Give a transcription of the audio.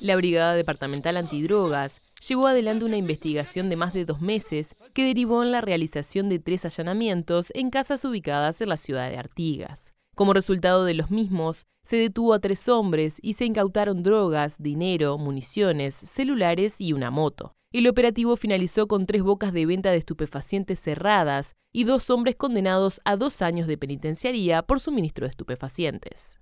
La Brigada Departamental Antidrogas llevó adelante una investigación de más de dos meses que derivó en la realización de tres allanamientos en casas ubicadas en la ciudad de Artigas. Como resultado de los mismos, se detuvo a tres hombres y se incautaron drogas, dinero, municiones, celulares y una moto. El operativo finalizó con tres bocas de venta de estupefacientes cerradas y dos hombres condenados a dos años de penitenciaría por suministro de estupefacientes.